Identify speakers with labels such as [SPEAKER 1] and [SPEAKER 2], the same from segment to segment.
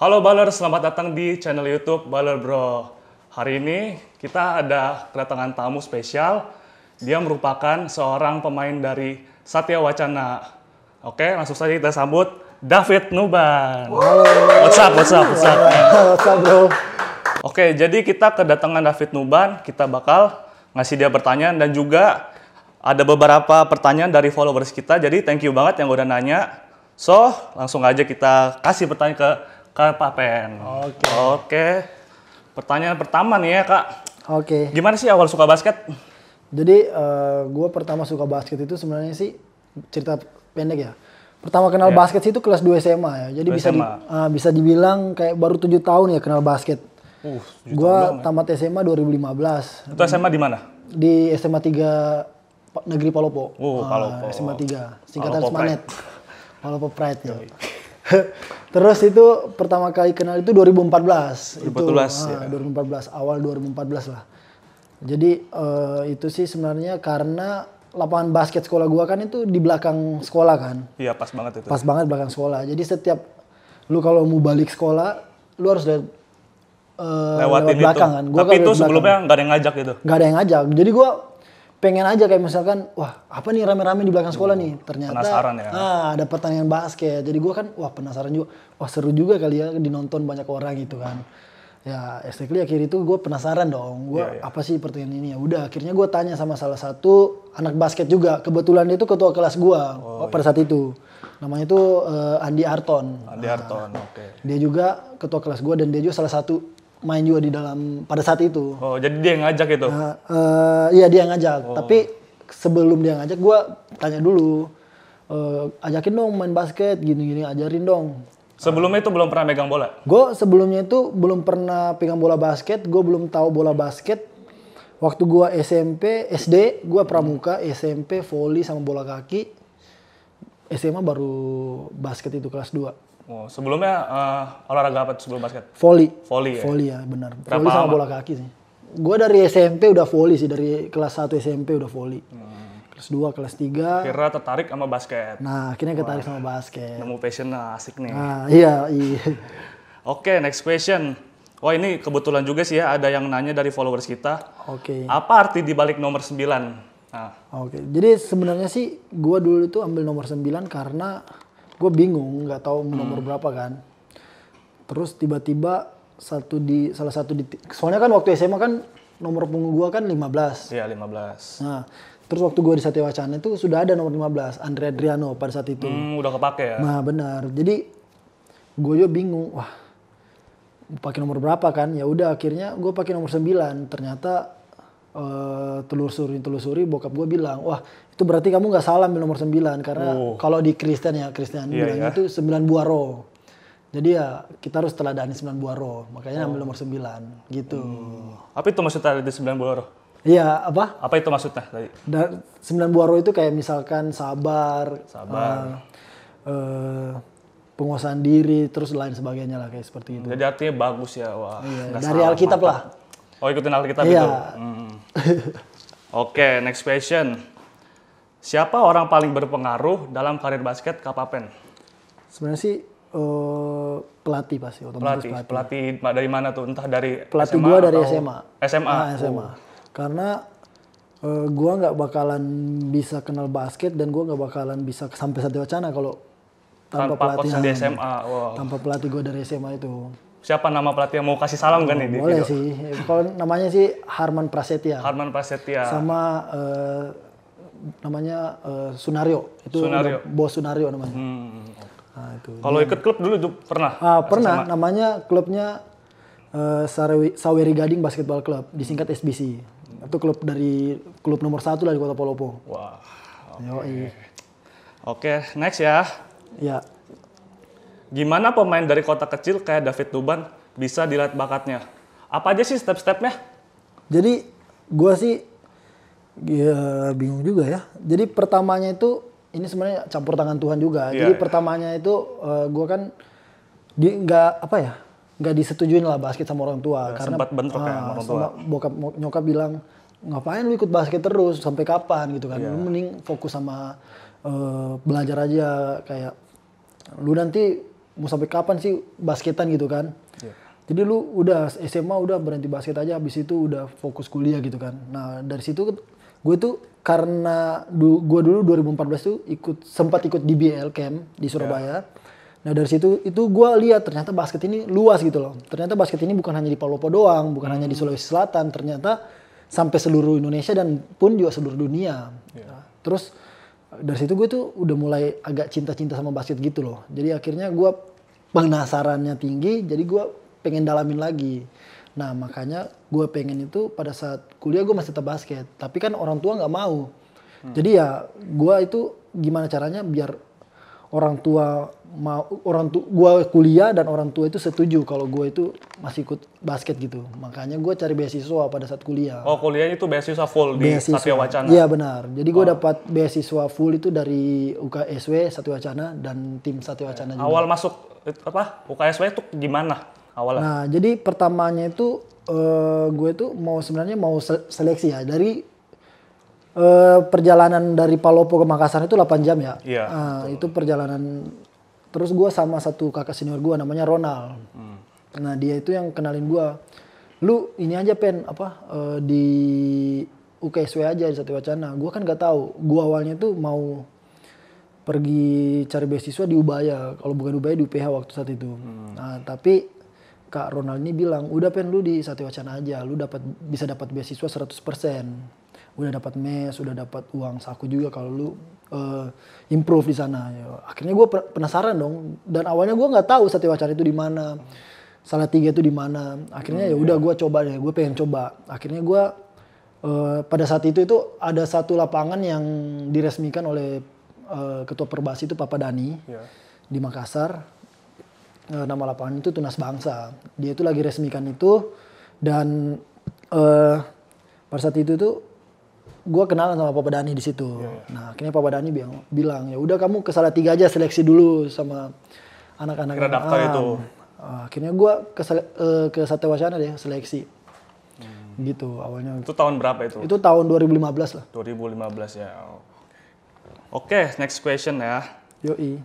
[SPEAKER 1] Halo Baler, selamat datang di channel YouTube Baler Bro. Hari ini kita ada kedatangan tamu spesial. Dia merupakan seorang pemain dari Satya Wacana. Oke, langsung saja kita sambut David Nuban. Halo. What's up, what's up, what's up? What's up, bro? Oke, jadi kita kedatangan David Nuban, kita bakal ngasih dia pertanyaan dan juga ada beberapa pertanyaan dari followers kita. Jadi thank you banget yang udah nanya. So, langsung aja kita kasih pertanyaan ke Pen. Oke. Okay. Oke. Pertanyaan pertama nih ya kak. Oke. Okay. Gimana sih awal suka basket?
[SPEAKER 2] Jadi uh, eh, gue pertama suka basket itu sebenarnya sih cerita pendek ya. Pertama kenal yeah. basket sih itu kelas 2 SMA ya. Jadi SMA. bisa di, uh, bisa dibilang kayak baru 7 tahun ya kenal basket. Uh, gue ya. tamat SMA 2015. Itu SMA di mana? Di SMA 3 Negeri Palopo. Uh, Palopo. SMA 3. Singkatan Smanet. Palopo Pride ya. Terus itu pertama kali kenal itu 2014. 2014 itu, ah, ya. Ah, 2014 awal 2014 lah. Jadi uh, itu sih sebenarnya karena lapangan basket sekolah gua kan itu di belakang sekolah kan.
[SPEAKER 1] Iya pas banget itu. Pas
[SPEAKER 2] banget belakang sekolah. Jadi setiap lu kalau mau balik sekolah, lu harus lihat uh, lewatin lewat belakang itu. kan. Gua Tapi itu sebelumnya
[SPEAKER 1] nggak ada yang ngajak gitu. Gak ada yang
[SPEAKER 2] ngajak. Jadi gua pengen aja kayak misalkan wah apa nih rame-rame di belakang sekolah hmm, nih ternyata penasaran ya ah, ada pertandingan basket jadi gue kan wah penasaran juga wah seru juga kali ya dinonton banyak orang gitu kan ya exactly akhir itu gue penasaran dong gue yeah, yeah. apa sih pertanyaan ini ya udah akhirnya gue tanya sama salah satu anak basket juga kebetulan dia itu ketua kelas gue oh, pada saat saat iya. itu namanya itu uh, eh, Andi Arton
[SPEAKER 1] Andi nah, Arton nah, oke okay.
[SPEAKER 2] dia juga ketua kelas gue dan dia juga salah satu main juga di dalam pada saat itu.
[SPEAKER 1] Oh, jadi dia yang ngajak itu? Nah,
[SPEAKER 2] uh, iya dia yang ngajak. Oh. Tapi sebelum dia ngajak, gue tanya dulu, uh, ajakin dong main basket, gini-gini ajarin dong.
[SPEAKER 1] Sebelumnya itu belum pernah megang bola?
[SPEAKER 2] Gue sebelumnya itu belum pernah pegang bola basket, gue belum tahu bola basket. Waktu gue SMP, SD, gue pramuka, SMP, voli sama bola kaki. SMA baru basket itu kelas 2.
[SPEAKER 1] Oh, sebelumnya uh, olahraga apa sebelum basket? Volley. Volley ya? Volley ya, benar. Berapa volley sama bola
[SPEAKER 2] kaki sih. Gue dari SMP udah volley sih, dari kelas 1 SMP udah volley. Hmm. Kelas 2, kelas 3. Kira
[SPEAKER 1] tertarik sama basket. Nah, akhirnya tertarik sama
[SPEAKER 2] basket. Nemu
[SPEAKER 1] passion nah, asik nih. Nah, iya, iya. Oke, okay, next question. Wah, ini kebetulan juga sih ya ada yang nanya dari followers kita. Oke. Okay. Apa arti dibalik nomor 9? Nah.
[SPEAKER 2] Oke, okay. jadi sebenarnya sih gue dulu itu ambil nomor 9 karena gue bingung nggak tahu nomor hmm. berapa kan terus tiba-tiba satu di salah satu di soalnya kan waktu SMA kan nomor punggung gue kan 15 iya 15 nah terus waktu gue di Satya Wacana itu sudah ada nomor 15 Andre Adriano pada saat itu hmm, udah
[SPEAKER 1] kepake ya nah
[SPEAKER 2] benar jadi gue juga bingung wah pakai nomor berapa kan ya udah akhirnya gue pakai nomor 9 ternyata Eh, telusuri telusuri bokap gue bilang wah itu berarti kamu nggak salah ambil nomor 9 karena oh. kalau di Kristen ya Kristen yeah, bilangnya yeah. itu 9 buah roh jadi ya kita harus teladani 9 buah roh makanya oh. ambil nomor 9 gitu
[SPEAKER 1] hmm. apa itu maksudnya di 9 buah roh
[SPEAKER 2] Iya, apa?
[SPEAKER 1] Apa itu maksudnya tadi?
[SPEAKER 2] Dan 9 buah roh itu kayak misalkan sabar, sabar. Uh, uh, penguasaan diri terus lain sebagainya lah kayak seperti itu. Jadi
[SPEAKER 1] artinya bagus ya, wah. Iya, dari Alkitab lah. Oh ikutin Alkitab iya. itu. Hmm. Oke, okay, next question. Siapa orang paling berpengaruh dalam karir basket Kapapen?
[SPEAKER 2] Sebenarnya sih uh, pelatih pasti pelatih. Pelatih,
[SPEAKER 1] pelatih dari mana tuh? Entah dari pelatih SMA gua dari SMA. SMA. Nah, SMA. Oh.
[SPEAKER 2] Karena uh, gua nggak bakalan bisa kenal basket dan gua nggak bakalan bisa sampai satu wacana kalau tanpa, tanpa pelatih Di SMA. Wow. Tanpa pelatih gua dari SMA itu
[SPEAKER 1] siapa nama pelatih yang mau kasih salam kan oh, kan ini? Boleh sih. Eh,
[SPEAKER 2] kalau namanya sih Harman Prasetya.
[SPEAKER 1] Harman Prasetya. Sama
[SPEAKER 2] uh, namanya uh, Sunario. Itu Sunario. bos Sunario namanya. Hmm.
[SPEAKER 1] Nah, Kalau ikut
[SPEAKER 2] klub dulu pernah? Uh, pernah. Sama. Namanya klubnya uh, Saweri Gading Basketball Club, disingkat SBC. Hmm. Itu klub dari klub nomor satu dari Kota Palopo. Wah. oke. Okay.
[SPEAKER 1] Oke, okay, next ya. Ya. Gimana pemain dari kota kecil kayak David Tuban bisa dilihat bakatnya? Apa aja sih step-stepnya?
[SPEAKER 2] Jadi gue sih ya bingung juga ya. Jadi pertamanya itu ini sebenarnya campur tangan Tuhan juga. Yeah, Jadi yeah. pertamanya itu uh, eh, gue kan di nggak apa ya nggak disetujuin lah basket sama orang tua ya, karena sempat bentrok uh, ya ah, sama orang tua. Bokap nyokap bilang ngapain lu ikut basket terus sampai kapan gitu kan? Yeah. Lu mending fokus sama uh, belajar aja kayak lu nanti mau sampai kapan sih basketan gitu kan. Yeah. Jadi lu udah SMA udah berhenti basket aja habis itu udah fokus kuliah gitu kan. Nah, dari situ gue tuh karena du, gue dulu 2014 tuh ikut sempat ikut DBL camp di iya. Surabaya. Yeah. Nah dari situ itu gue lihat ternyata basket ini luas gitu loh. Ternyata basket ini bukan hanya di Palopo doang, bukan mm. hanya di hmm. Sulawesi Selatan. Ternyata sampai seluruh Indonesia dan pun juga seluruh dunia. Yeah. Terus dari situ gue tuh udah mulai agak cinta-cinta sama basket gitu loh. Jadi akhirnya gue penasarannya tinggi, jadi gue pengen dalamin lagi. Nah makanya gue pengen itu pada saat kuliah gue masih tetap basket, tapi kan orang tua gak mau. Hmm. Jadi ya gue itu gimana caranya biar orang tua mau orang tua gue kuliah dan orang tua itu setuju kalau gue itu masih ikut basket gitu makanya gue cari beasiswa pada saat kuliah
[SPEAKER 1] oh kuliah itu beasiswa full beasiswa. di Satya Wacana iya benar
[SPEAKER 2] jadi gue oh. dapat beasiswa full itu dari UKSW Satya Wacana dan tim Satya Wacana juga. awal
[SPEAKER 1] masuk apa UKSW itu gimana awalnya nah
[SPEAKER 2] jadi pertamanya itu uh, eh, gue itu mau sebenarnya mau seleksi ya dari Eh, perjalanan dari Palopo ke Makassar itu 8 jam ya. Iya. Uh, itu perjalanan terus gue sama satu kakak senior gue namanya Ronald. Hmm. Nah dia itu yang kenalin gue. Lu ini aja pen apa uh, di UKSW aja di satu Wacana. Gue kan gak tahu. Gue awalnya tuh mau pergi cari beasiswa di Ubaya. Kalau bukan Ubaya di UPH waktu saat itu. Hmm. Nah tapi Kak Ronald ini bilang, udah pen lu di Satya Wacana aja, lu dapat bisa dapat beasiswa 100% udah dapat mes udah dapat uang saku juga kalau lu uh, improve di sana akhirnya gue penasaran dong dan awalnya gue nggak tahu Satya itu di mana salah tiga itu di mana akhirnya ya hmm, udah iya. gue coba deh gue pengen coba akhirnya gue uh, pada saat itu itu ada satu lapangan yang diresmikan oleh uh, ketua perbasi itu Papa Dani yeah. di Makassar uh, nama lapangan itu Tunas Bangsa dia itu lagi resmikan itu dan uh, pada saat itu tuh gue kenalan sama Papa Dani di situ. Yeah, iya. Nah, akhirnya Papa Dani bilang, bilang ya udah kamu ke tiga aja seleksi dulu sama anak-anak. Kira daftar itu. Ah, akhirnya gue ke uh, ke Wacana deh seleksi. Hmm. Gitu awalnya. Itu tahun berapa
[SPEAKER 1] itu? Itu tahun 2015
[SPEAKER 2] lah. 2015 ya.
[SPEAKER 1] Oke, okay, next question ya. Yo i.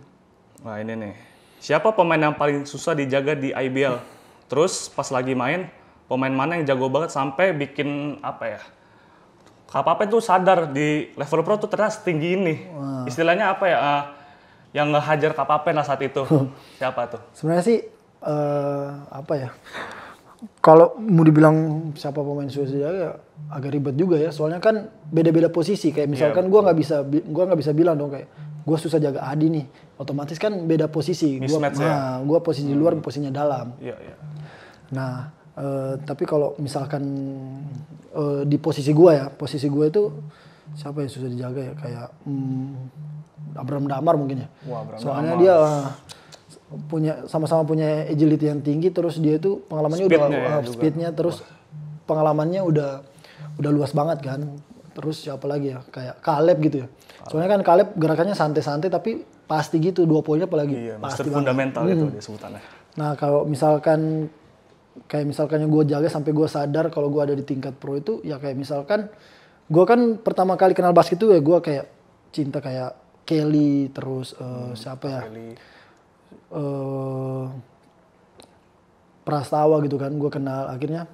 [SPEAKER 1] Nah, ini nih. Siapa pemain yang paling susah dijaga di IBL? Terus pas lagi main, pemain mana yang jago banget sampai bikin apa ya? Kapapen tuh sadar di level pro tuh ternyata setinggi ini. Wow. Istilahnya apa ya? Uh, yang ngehajar Kapapen lah saat itu. siapa tuh?
[SPEAKER 2] Sebenarnya sih uh, apa ya? Kalau mau dibilang siapa pemain Swiss ya agak ribet juga ya. Soalnya kan beda-beda posisi. Kayak misalkan yeah, gue nggak bisa gua nggak bisa bilang dong kayak gue susah jaga Adi nih. Otomatis kan beda posisi. Gue gua, ya. Nah, gue posisi hmm. luar, posisinya dalam. Iya, yeah, iya. Yeah. Nah, Uh, tapi kalau misalkan uh, di posisi gue ya, posisi gue itu siapa yang susah dijaga ya? Kayak um, hmm, Abram Damar mungkin ya. Wah, Soalnya Damar. dia uh, punya sama-sama punya agility yang tinggi, terus dia itu pengalamannya speednya udah ya, uh, speednya, terus pengalamannya udah udah luas banget kan. Terus siapa lagi ya? Kayak Kaleb gitu ya. Soalnya kan Kaleb gerakannya santai-santai tapi pasti gitu dua poinnya apalagi. Iya, pasti fundamental banget. itu hmm. dia sebutannya. Nah kalau misalkan kayak misalkan yang gue jaga sampai gue sadar kalau gue ada di tingkat pro itu ya kayak misalkan gue kan pertama kali kenal basket itu ya gue kayak cinta kayak Kelly terus uh, siapa ya eh, Prastawa gitu kan gue kenal akhirnya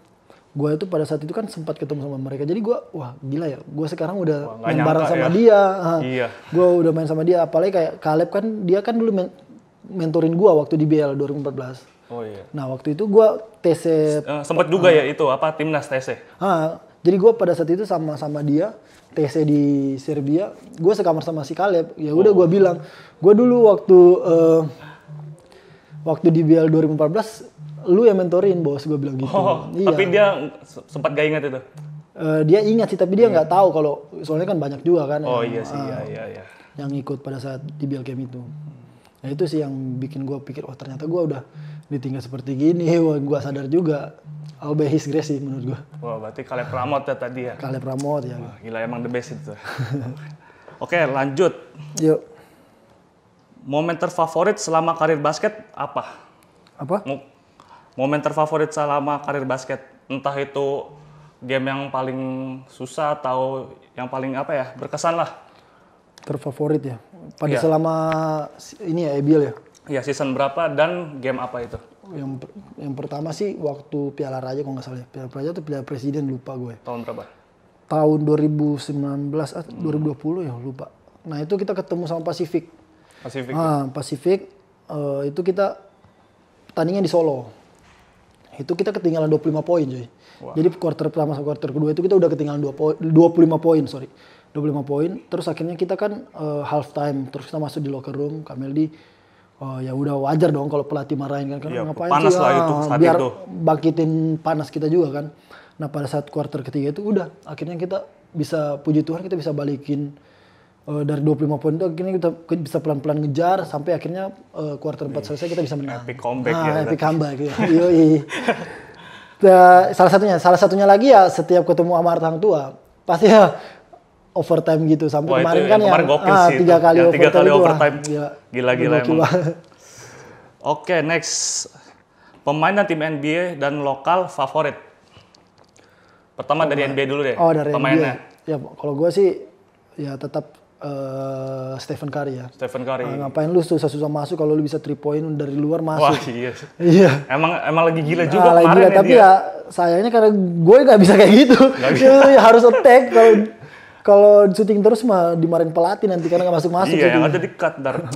[SPEAKER 2] gue itu pada saat itu kan sempat ketemu sama mereka jadi gue wah gila ya gue sekarang udah wah, main bareng sama ya. dia iya. gue udah main sama dia apalagi kayak Kaleb kan dia kan dulu men mentorin gue waktu di BL 2014 Oh iya. Nah waktu itu gue TC uh, eh, sempat juga uh, ya
[SPEAKER 1] itu apa timnas TC.
[SPEAKER 2] Uh, ah, jadi gue pada saat itu sama sama dia TC di Serbia, gue sekamar sama si Kaleb. Ya udah oh. gue bilang, gue dulu waktu uh, waktu di BL 2014 lu yang mentorin bos gue bilang gitu. Oh, iya. Tapi
[SPEAKER 1] dia sempat gak ingat itu.
[SPEAKER 2] Uh, dia ingat sih tapi dia iya. nggak yeah. tahu kalau soalnya kan banyak juga kan. Oh iya sih, uh, iya iya iya. Yang ikut pada saat di BL game itu. Nah itu sih yang bikin gue pikir, oh ternyata gue udah ditinggal seperti gini, wah gue sadar juga. Oh, by grace sih menurut gue.
[SPEAKER 1] Wah berarti Kaleb pramot ya tadi ya? Kaleb pramot ya. Wah, gila emang the best itu.
[SPEAKER 2] Oke
[SPEAKER 1] lanjut. Yuk. Momen terfavorit selama karir basket apa? Apa? Momen terfavorit selama karir basket. Entah itu game yang paling susah atau yang paling apa ya, berkesan lah.
[SPEAKER 2] Terfavorit ya? Pada ya. selama ini ya, EBL ya?
[SPEAKER 1] Ya season berapa dan game apa itu?
[SPEAKER 2] Oh, yang yang pertama sih waktu Piala Raja kalau nggak salah. Ya. Piala Raja atau Piala Presiden lupa gue. Tahun berapa? Tahun 2019 atau hmm. 2020 ya lupa. Nah itu kita ketemu sama Pasifik.
[SPEAKER 1] Pasifik. Ah,
[SPEAKER 2] Pasifik uh, eh, itu kita tandingnya di Solo. Itu kita ketinggalan 25 poin jadi. Wow. Jadi quarter pertama sama quarter kedua itu kita udah ketinggalan 2 po 25 poin sorry. 25 poin. Terus akhirnya kita kan uh, eh, half time. Terus kita masuk di locker room. Kameldi Oh ya udah wajar dong kalau pelatih marahin kan karena ya, ngapain panas sih, lah ah, itu saat biar itu. bangkitin panas kita juga kan. Nah pada saat quarter ketiga itu udah akhirnya kita bisa puji Tuhan kita bisa balikin uh, dari 25 poin itu akhirnya kita bisa pelan-pelan ngejar sampai akhirnya uh, quarter 4 iya. selesai kita bisa menang. Epic comeback nah, ya. Epic comeback ya. Yoi. nah, salah satunya, salah satunya lagi ya setiap ketemu sama Artang Tua pasti ya overtime gitu sampai Wah, kemarin itu, kan ya, kemarin ah, tiga kali yang overtime, tiga kali overtime, iya, gila gila, gila, gila gila.
[SPEAKER 1] Oke okay, next pemain dan tim NBA dan lokal favorit. Pertama oh, dari NBA dulu deh. Oh dari pemainnya.
[SPEAKER 2] NBA. Ya kalau gue sih ya tetap uh, Stephen Curry ya. Stephen Curry. Uh, ngapain lu susah-susah masuk kalau lu bisa three point dari luar masuk. Wah iya. iya.
[SPEAKER 1] Emang emang lagi gila juga nah, kemarin gila, ya tapi dia. ya
[SPEAKER 2] sayangnya karena gue nggak bisa kayak gitu. Gak bisa. Ya, harus attack kalau kalau syuting terus mah dimarin pelatih nanti karena nggak masuk-masuk. Iya, yang ada di cut ntar.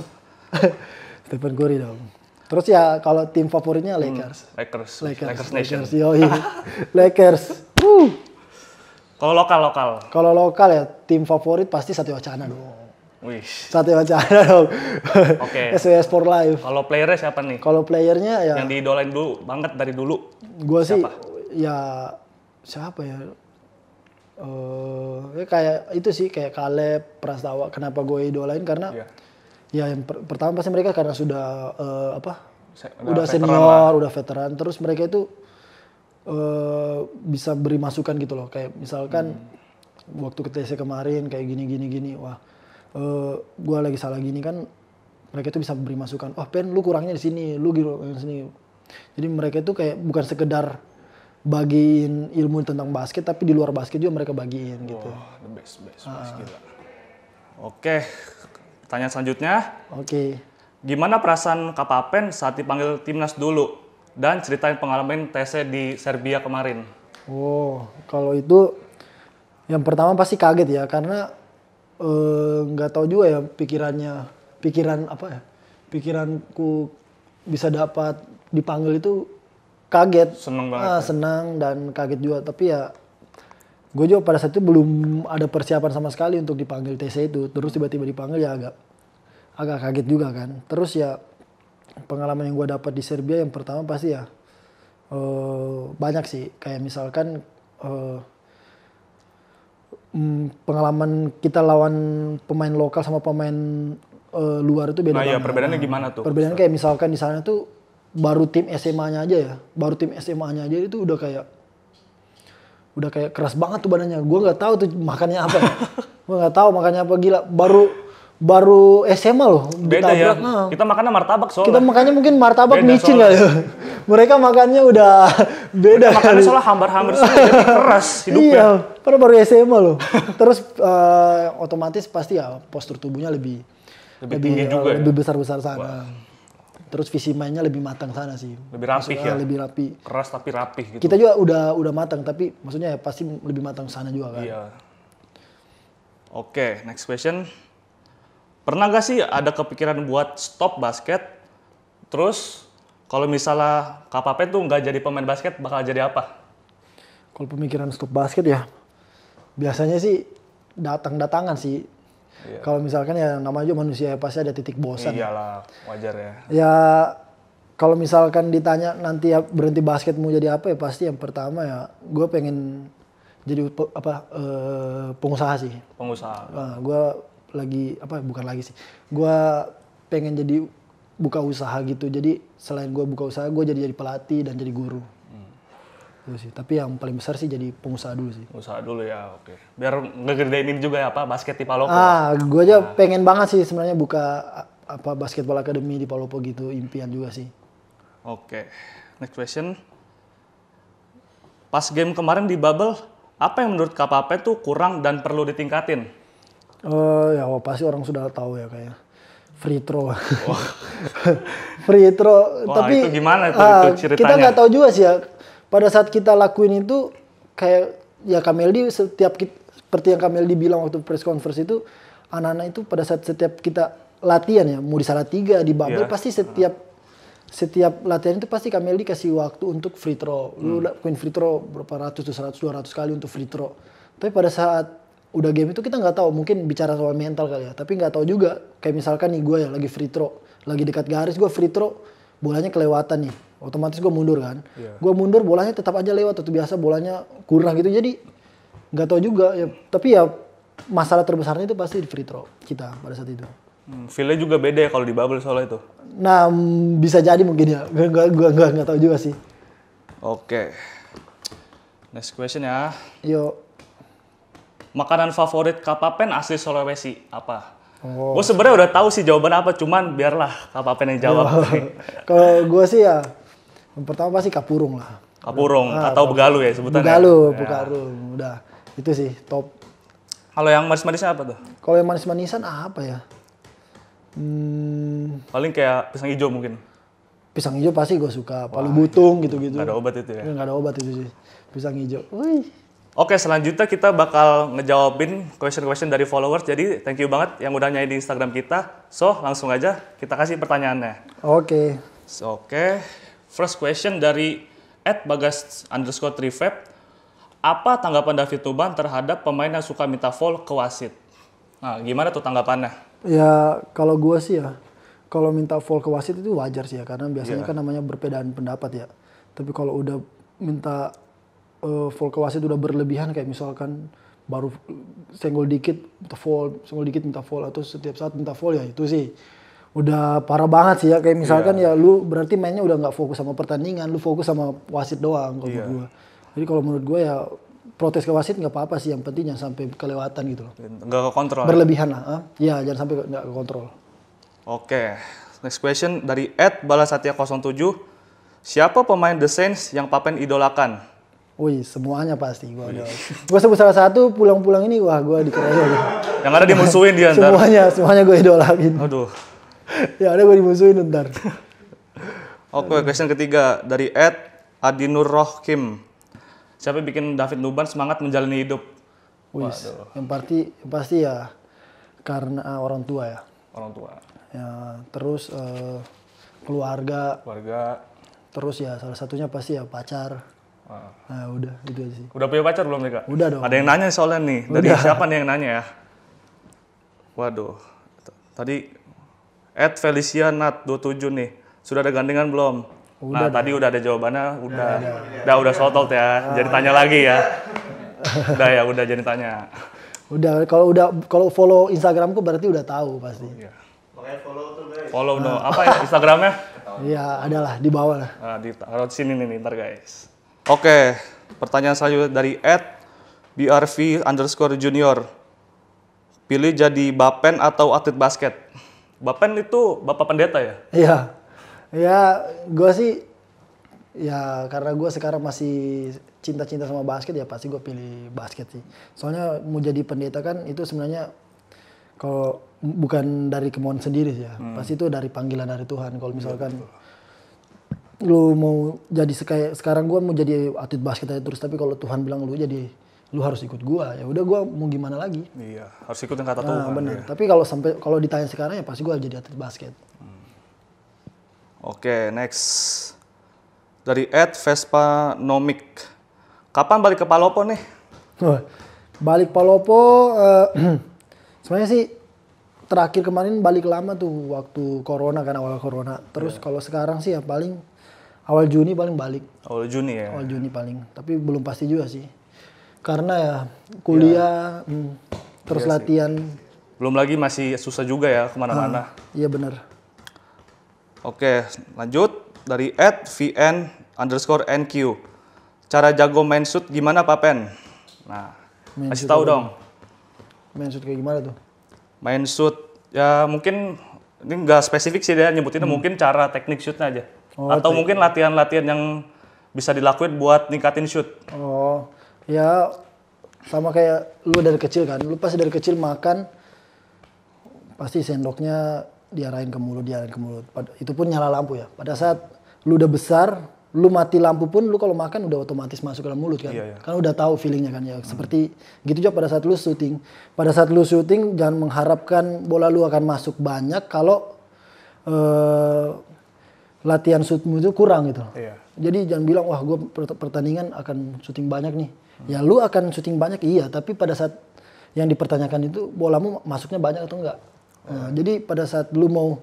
[SPEAKER 2] Stephen Curry dong. Terus ya kalau tim favoritnya hmm, Lakers.
[SPEAKER 1] Hmm, Lakers. Lakers. Lakers Nation. Lakers.
[SPEAKER 2] Lakers. Woo.
[SPEAKER 1] Kalau lokal lokal.
[SPEAKER 2] Kalau lokal ya tim favorit pasti satu Wacana dong. Wih. Satu Wacana dong. Oke. Okay. SWS for Life.
[SPEAKER 1] Kalau playernya siapa nih? Kalau
[SPEAKER 2] playernya ya. Yang
[SPEAKER 1] diidolain dulu banget dari dulu.
[SPEAKER 2] Gua siapa? sih. Ya siapa ya? uh, kayak itu sih kayak Kaleb, Prastawa. Kenapa gue idolain karena yeah. ya yang per pertama pasti mereka karena sudah uh, apa? Se
[SPEAKER 1] udah, udah senior,
[SPEAKER 2] lah. udah veteran. Terus mereka itu uh, bisa beri masukan gitu loh. Kayak misalkan hmm. waktu ke TC kemarin kayak gini gini gini, wah uh, gue lagi salah gini kan mereka itu bisa beri masukan. Oh, Pen, lu kurangnya di sini, lu gitu di sini. Jadi mereka itu kayak bukan sekedar bagiin ilmu tentang basket tapi di luar basket juga mereka bagiin gitu. Oh, the best best, best gila.
[SPEAKER 1] Oke, pertanyaan selanjutnya. Oke. Okay. Gimana perasaan Kak Papen saat dipanggil timnas dulu dan ceritain pengalaman TC di Serbia kemarin?
[SPEAKER 2] Oh, kalau itu yang pertama pasti kaget ya karena eh, nggak uh, tahu juga ya pikirannya pikiran apa ya pikiranku bisa dapat dipanggil itu kaget seneng banget ah, ya? senang dan kaget juga tapi ya gue juga pada saat itu belum ada persiapan sama sekali untuk dipanggil TC itu terus tiba-tiba dipanggil ya agak agak kaget juga kan terus ya pengalaman yang gue dapat di Serbia yang pertama pasti ya uh, banyak sih kayak misalkan uh, pengalaman kita lawan pemain lokal sama pemain uh, luar itu beda nah, iya, banget. Iya, perbedaannya gimana tuh? Perbedaannya kayak misalkan di sana tuh baru tim SMA-nya aja ya, baru tim SMA-nya aja itu udah kayak udah kayak keras banget tuh badannya. Gue nggak tahu tuh makannya apa. gue nggak tahu makannya apa gila. Baru baru SMA loh. Beda ditabrak. ya.
[SPEAKER 1] Nah. Kita makannya martabak soalnya. Kita makannya
[SPEAKER 2] mungkin martabak beda, micin kali. Ya. Mereka makannya udah beda. Mereka makannya soalnya hambar-hambar sih, jadi keras hidupnya. Iya, padahal baru SMA loh. Terus uh, otomatis pasti ya postur tubuhnya lebih
[SPEAKER 1] lebih, lebih tinggi juga. Eh, ya? Lebih ya?
[SPEAKER 2] besar-besar sana. Wow terus visi mainnya lebih matang sana sih. Lebih rapi ya. Lebih
[SPEAKER 1] rapi. Keras tapi rapi gitu. Kita juga
[SPEAKER 2] udah udah matang tapi maksudnya ya pasti lebih matang sana juga kan. Iya.
[SPEAKER 1] Oke, okay, next question. Pernah gak sih ada kepikiran buat stop basket? Terus kalau misalnya KPP tuh nggak jadi pemain basket bakal jadi apa?
[SPEAKER 2] Kalau pemikiran stop basket ya biasanya sih datang-datangan sih Iya. Kalau misalkan ya namanya juga manusia ya pasti ada titik bosan. Iyalah, wajar ya. Ya kalau misalkan ditanya nanti ya berhenti basket mau jadi apa ya pasti yang pertama ya gue pengen jadi apa eh, pengusaha sih. Pengusaha. Nah, gue lagi apa bukan lagi sih. Gue pengen jadi buka usaha gitu. Jadi selain gue buka usaha, gue jadi jadi pelatih dan jadi guru. Itu sih. Tapi yang paling besar sih jadi pengusaha dulu sih.
[SPEAKER 1] Pengusaha dulu ya, oke. Okay. Biar ngegedein ini juga ya, apa basket di Palopo. Ah, gue
[SPEAKER 2] aja nah. pengen banget sih sebenarnya buka apa basketball academy di Palopo gitu, impian juga sih.
[SPEAKER 1] Oke. Okay. Next question. Pas game kemarin di bubble, apa yang menurut KPP tuh kurang dan perlu ditingkatin?
[SPEAKER 2] Eh uh, ya pasti orang sudah tahu ya kayak ya. free throw. Oh. free throw. Wah, tapi itu gimana itu, uh, itu ceritanya? Kita nggak tahu juga sih ya pada saat kita lakuin itu kayak ya Kameldi setiap kita, seperti yang Kameldi bilang waktu press conference itu anak-anak itu pada saat setiap kita latihan ya mau di salah tiga di bubble yeah. pasti setiap uh. setiap latihan itu pasti Kameldi kasih waktu untuk free throw. Hmm. Lu lakuin free throw berapa ratus tuh seratus dua ratus kali untuk free throw. Tapi pada saat udah game itu kita nggak tahu mungkin bicara soal mental kali ya tapi nggak tahu juga kayak misalkan nih gue ya lagi free throw lagi dekat garis gue free throw bolanya kelewatan nih otomatis gue mundur kan yeah. gue mundur bolanya tetap aja lewat atau biasa bolanya kurang gitu jadi nggak tahu juga ya tapi ya masalah terbesarnya itu pasti di free throw kita pada saat itu
[SPEAKER 1] hmm, feelnya juga beda ya kalau di bubble soalnya itu
[SPEAKER 2] nah bisa jadi mungkin ya gue nggak gue gak tau juga sih oke
[SPEAKER 1] okay. next question ya yo makanan favorit kapapen asli Sulawesi apa Oh. Gue sebenarnya udah tahu sih jawaban apa, cuman biarlah Kak Papen yang jawab.
[SPEAKER 2] Kalau gue sih ya yang pertama pasti kapurung lah. Kapurung nah, atau begalu ya sebutannya. Begalu, ya. begalu. Udah itu sih top. Kalau yang manis-manisnya apa tuh? Kalau yang manis-manisan apa ya? Hmm,
[SPEAKER 1] paling kayak pisang hijau mungkin.
[SPEAKER 2] Pisang hijau pasti gue suka. Palu butung iya. gitu-gitu. Gak ada obat itu ya? Gak ada obat itu sih. Pisang hijau. Wih.
[SPEAKER 1] Oke, selanjutnya kita bakal ngejawabin question-question dari followers. Jadi, thank you banget yang udah nyanyi di Instagram kita. So, langsung aja kita kasih pertanyaannya. Oke. Okay. So, Oke. Okay. First question dari at bagas underscore trifep Apa tanggapan David Tuban terhadap pemain yang suka minta foul ke wasit? Nah, gimana tuh tanggapannya?
[SPEAKER 2] Ya, kalau gue sih ya, kalau minta foul ke wasit itu wajar sih ya, karena biasanya yeah. kan namanya berbedaan pendapat ya. Tapi kalau udah minta uh, foul ke wasit udah berlebihan kayak misalkan baru senggol dikit minta foul, senggol dikit minta foul atau setiap saat minta foul ya itu sih udah parah banget sih ya kayak misalkan yeah. ya lu berarti mainnya udah nggak fokus sama pertandingan lu fokus sama wasit doang kalau yeah. Iya. gua jadi kalau menurut gua ya protes ke wasit nggak apa-apa sih yang penting jangan sampai kelewatan gitu
[SPEAKER 1] nggak ke kontrol ya? berlebihan lah ha? Ah.
[SPEAKER 2] ya jangan sampai nggak ke kontrol
[SPEAKER 1] oke okay. next question dari Ed balasatya 07 siapa pemain The Saints yang Papen idolakan
[SPEAKER 2] Wih, semuanya pasti gua udah. gua sebut salah satu pulang-pulang ini wah gua dikeroyok. Ya.
[SPEAKER 1] Yang ada dimusuhin dia ntar. Semuanya, semuanya gua idolakin.
[SPEAKER 2] Aduh. ya ada gue dimusuhin ntar.
[SPEAKER 1] Oke, okay, question ketiga dari Ed Adinur Rohkim. Siapa yang bikin David Nuban semangat menjalani hidup? Wis,
[SPEAKER 2] yang pasti yang pasti ya karena ah, orang tua ya. Orang tua. Ya, terus uh, keluarga. Keluarga. Terus ya salah satunya pasti ya pacar. Uh. Nah, udah itu aja sih.
[SPEAKER 1] Udah punya pacar belum mereka? Udah dong. Ada yang nanya soalnya nih. Dari siapa nih yang nanya ya? Waduh. Tadi At Nat 27 nih. Sudah ada gandengan belum? Udah nah, tadi udah ada jawabannya, udah. Ya, ya, udah, udah sotot ya. Jadi tanya lagi ya. udah ya, udah jadi tanya.
[SPEAKER 2] Udah, kalau udah kalau follow Instagramku berarti udah tahu pasti. iya.
[SPEAKER 1] follow tuh ah. Apa ya Instagramnya?
[SPEAKER 2] Iya, adalah di bawah lah.
[SPEAKER 1] Nah, di taruh sini nih ntar guys. Oke, pertanyaan selanjutnya dari Ed BRV underscore junior. Pilih jadi bapen atau atlet basket? Bapen itu bapak pendeta ya?
[SPEAKER 2] Iya. Ya, gue sih ya karena gue sekarang masih cinta-cinta sama basket ya pasti gue pilih basket sih. Soalnya mau jadi pendeta kan itu sebenarnya kalau bukan dari kemauan sendiri sih ya. Hmm. Pasti itu dari panggilan dari Tuhan. Kalau iya, misalkan ya, lu mau jadi sekarang gue mau jadi atlet basket aja terus tapi kalau Tuhan bilang lu jadi lu harus ikut gua ya udah gua mau gimana lagi
[SPEAKER 1] iya harus ikut yang kata nah, Tuhan bener ya.
[SPEAKER 2] tapi kalau sampai kalau ditanya sekarang ya pasti gua jadi atlet basket hmm.
[SPEAKER 1] oke okay, next dari Ed Vespa Nomik kapan balik ke Palopo nih
[SPEAKER 2] balik Palopo uh, sebenarnya sih terakhir kemarin balik lama tuh waktu corona kan awal corona terus yeah. kalau sekarang sih ya paling awal Juni paling balik awal Juni ya awal Juni paling tapi belum pasti juga sih karena ya kuliah ya. Hmm, iya
[SPEAKER 1] terus iya latihan belum lagi masih susah juga ya kemana-mana
[SPEAKER 2] hmm, iya benar
[SPEAKER 1] oke lanjut dari at vn underscore nq cara jago main shoot gimana pak pen nah main kasih tahu dong
[SPEAKER 2] main shoot kayak gimana tuh
[SPEAKER 1] main shoot ya mungkin ini nggak spesifik sih dia nyebutinnya hmm. mungkin cara teknik shootnya aja oh, atau mungkin latihan-latihan yang bisa dilakuin buat ningkatin shoot
[SPEAKER 2] oh ya sama kayak lu dari kecil kan lu pasti dari kecil makan pasti sendoknya diarahin ke mulut diarahin ke mulut itu pun nyala lampu ya pada saat lu udah besar lu mati lampu pun lu kalau makan udah otomatis masuk ke dalam mulut kan iya, iya. kan udah tahu feelingnya kan ya hmm. seperti gitu juga pada saat lu syuting pada saat lu syuting jangan mengharapkan bola lu akan masuk banyak kalau uh, latihan shootmu itu kurang gitu. Iya. Jadi jangan bilang wah gue pertandingan akan syuting banyak nih. Hmm. Ya lu akan syuting banyak iya, tapi pada saat yang dipertanyakan itu bolamu masuknya banyak atau enggak. Hmm. Nah, oh. jadi pada saat lu mau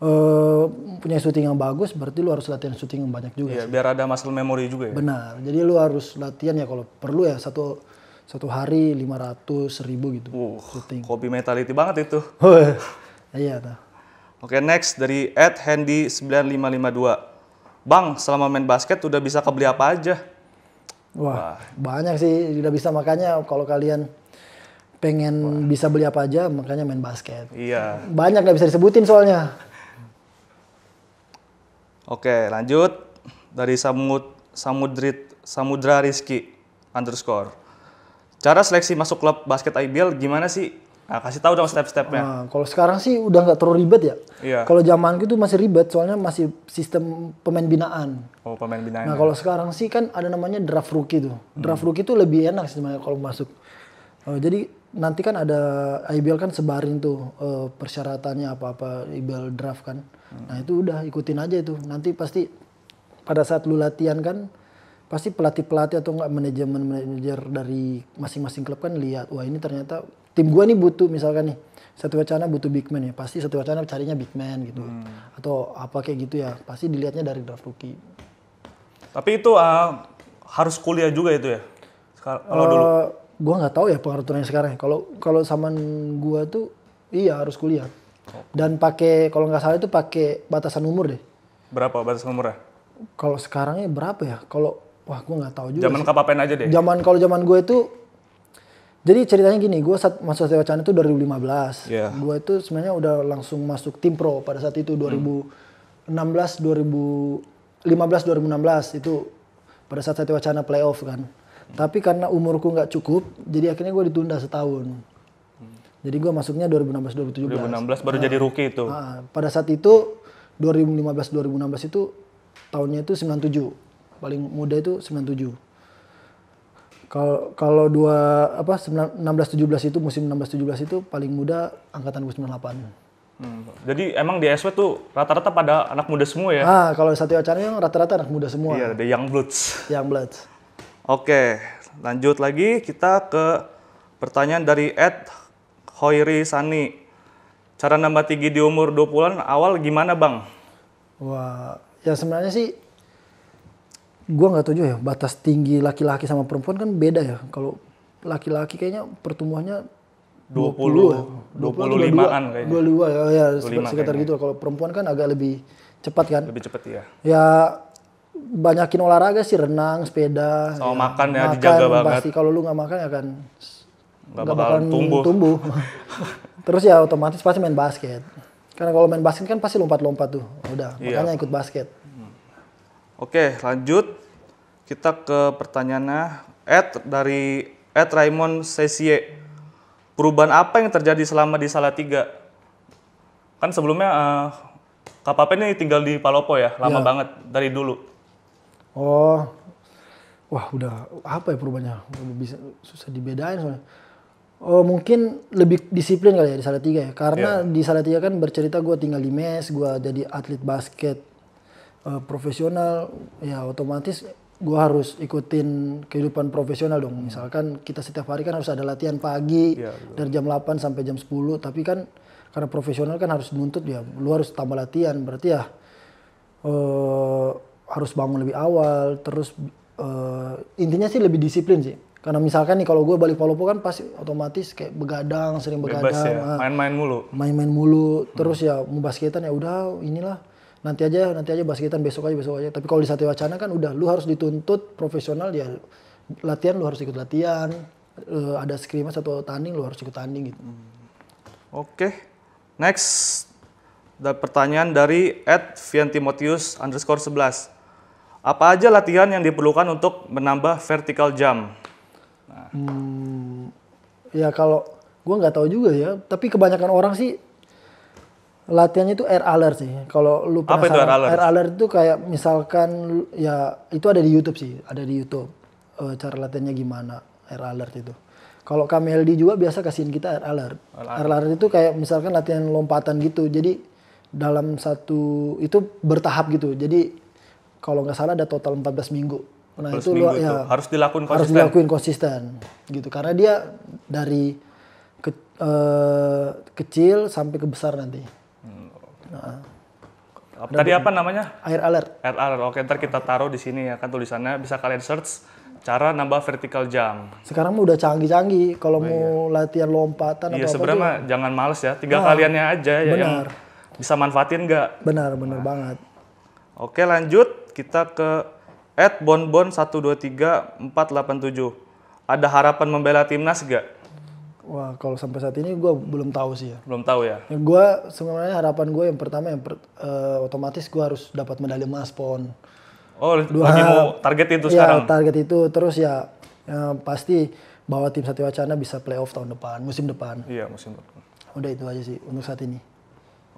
[SPEAKER 2] uh, punya syuting yang bagus, berarti lu harus latihan syuting yang banyak juga. Iya,
[SPEAKER 1] biar ada muscle memory juga ya. Benar.
[SPEAKER 2] Jadi lu harus latihan ya kalau perlu ya satu satu hari lima ratus ribu gitu. Uh, syuting.
[SPEAKER 1] Kopi mentality banget itu.
[SPEAKER 2] Iya,
[SPEAKER 1] Oke, next dari Ed Handy 9552. Bang, selama main basket udah bisa kebeli apa aja?
[SPEAKER 2] Wah, Wah. banyak sih udah bisa makanya kalau kalian pengen Wah. bisa beli apa aja makanya main basket. Iya. Banyak nggak bisa disebutin soalnya.
[SPEAKER 1] Oke, lanjut dari Samud Samudrit Samudra Rizky underscore. Cara seleksi masuk klub basket IBL gimana sih? Nah, kasih tahu dong step-stepnya. Nah,
[SPEAKER 2] kalau sekarang sih udah nggak terlalu ribet ya. Iya. Kalau zaman itu masih ribet, soalnya masih sistem pemain binaan.
[SPEAKER 1] Oh, pemain binaan. Nah, ya. kalau
[SPEAKER 2] sekarang sih kan ada namanya draft rookie tuh. Draft hmm. rookie tuh lebih enak sih kalau masuk. Uh, jadi nanti kan ada IBL kan sebarin tuh uh, persyaratannya apa-apa IBL draft kan. Hmm. Nah, itu udah ikutin aja itu. Nanti pasti pada saat lu latihan kan pasti pelatih-pelatih atau enggak manajemen manajer dari masing-masing klub kan lihat wah ini ternyata tim gue nih butuh misalkan nih satu wacana butuh big man ya pasti satu wacana carinya big man gitu hmm. atau apa kayak gitu ya pasti dilihatnya dari draft rookie
[SPEAKER 1] tapi itu uh, harus kuliah juga itu ya kalau uh, dulu eh,
[SPEAKER 2] gue nggak tahu ya pengaturannya sekarang ya. kalau kalau saman gue tuh iya harus kuliah oh. dan pakai kalau nggak salah itu pakai batasan umur deh
[SPEAKER 1] berapa batasan umurnya
[SPEAKER 2] kalau sekarangnya berapa ya kalau wah gue nggak tahu juga zaman kapan aja deh zaman kalau zaman gue itu jadi ceritanya gini, gue saat masuk Wacana itu 2015. Yeah. Gue itu sebenarnya udah langsung masuk tim pro pada saat itu 2016 hmm. 2015 2016 itu pada saat Satya Wacana playoff kan. Hmm. Tapi karena umurku nggak cukup, jadi akhirnya gue ditunda setahun. Hmm. Jadi gue masuknya 2016 2017. 2016 baru nah, jadi rookie itu. Nah, pada saat itu 2015 2016 itu tahunnya itu 97. Paling muda itu 97. Kalau kalau dua apa 16 17 itu musim 16 17 itu paling muda angkatan 98. Hmm.
[SPEAKER 1] Jadi emang di SW tuh rata-rata pada anak muda semua ya? Ah,
[SPEAKER 2] kalau satu acaranya rata-rata anak muda semua. Iya,
[SPEAKER 1] ada Young Bloods. Young Bloods. Oke, lanjut lagi kita ke pertanyaan dari Ed Hoiri Sani. Cara nambah tinggi di umur 20-an awal gimana, Bang?
[SPEAKER 2] Wah, ya sebenarnya sih gue nggak tahu ya batas tinggi laki-laki sama perempuan kan beda ya kalau laki-laki kayaknya pertumbuhannya
[SPEAKER 1] 20, 20 25 puluh dua ya. dua 22 kan ya, ya sekitar gitu.
[SPEAKER 2] Kalau perempuan kan agak lebih cepat kan? Lebih cepat ya. Ya banyakin olahraga sih renang, sepeda. Sama ya, makan ya makan, dijaga pasti. banget. Pasti kalau lu nggak makan ya kan nggak bakal tumbuh. tumbuh. Terus ya otomatis pasti main basket. Karena kalau main basket kan pasti lompat-lompat tuh. Udah, iya. makanya ikut basket
[SPEAKER 1] Oke, lanjut kita ke pertanyaannya. Ah, Ed dari Ed Raymond Sesie. Perubahan apa yang terjadi selama di Salatiga? Kan sebelumnya uh, ah, KPP ini tinggal di Palopo ya, lama ya. banget dari dulu.
[SPEAKER 2] Oh, wah udah apa ya perubahannya? bisa susah dibedain soalnya. Oh mungkin lebih disiplin kali ya di Salatiga ya, karena ya. di Salatiga kan bercerita gue tinggal di mes, gue jadi atlet basket uh, profesional ya otomatis gue harus ikutin kehidupan profesional dong. Misalkan kita setiap hari kan harus ada latihan pagi ya, dari jam 8 sampai jam 10, tapi kan karena profesional kan harus nuntut ya, lu harus tambah latihan. Berarti ya uh, harus bangun lebih awal, terus uh, intinya sih lebih disiplin sih. Karena misalkan nih kalau gue balik Palopo kan pasti otomatis kayak begadang, sering begadang, ya. Ah, main-main ya. mulu. Main-main mulu, terus hmm. ya mau basketan ya udah inilah nanti aja nanti aja basketan besok aja besok aja tapi kalau di satu wacana kan udah lu harus dituntut profesional ya latihan lu harus ikut latihan uh, ada skrima satu tanding lu harus ikut tanding gitu hmm. oke okay.
[SPEAKER 1] next ada pertanyaan dari Ed Viantimotius underscore 11 apa aja latihan yang diperlukan untuk menambah vertical jump
[SPEAKER 2] nah. hmm, ya kalau gue nggak tahu juga ya tapi kebanyakan orang sih latihannya itu air alert sih. Kalau lu Apa itu air alert? Air alert itu kayak misalkan ya itu ada di YouTube sih, ada di YouTube uh, cara latihannya gimana air alert itu. Kalau KMLD juga biasa kasihin kita air alert. Air alert. itu kayak misalkan latihan lompatan gitu. Jadi dalam satu itu bertahap gitu. Jadi kalau nggak salah ada total 14 minggu. Nah, itu lu, ya harus dilakuin konsisten. Harus dilakuin konsisten gitu karena dia dari ke, uh, kecil sampai ke besar nanti. Nah. Tadi apa
[SPEAKER 1] namanya? Air alert. Air alert. Oke, ntar kita taruh di sini ya kan tulisannya. Bisa kalian search cara nambah vertical jam. Sekarang
[SPEAKER 2] udah canggih-canggih. Kalau oh, iya. mau latihan lompatan iya, atau sebenarnya
[SPEAKER 1] jangan males ya. Tiga nah, kaliannya aja ya benar. yang bisa manfaatin nggak?
[SPEAKER 2] Benar, benar nah. banget.
[SPEAKER 1] Oke, lanjut kita ke at bonbon 123487. Ada harapan membela timnas nggak?
[SPEAKER 2] Wah, kalau sampai saat ini gue belum tahu sih ya. Belum tahu ya. ya gue sebenarnya harapan gue yang pertama yang per, uh, otomatis gue harus dapat medali emas pon. Oh, Dua, lagi mau target itu ya, sekarang. target itu terus ya, ya pasti bahwa tim Satya Wacana bisa playoff tahun depan, musim depan. Iya, musim depan. Udah itu aja sih untuk saat ini.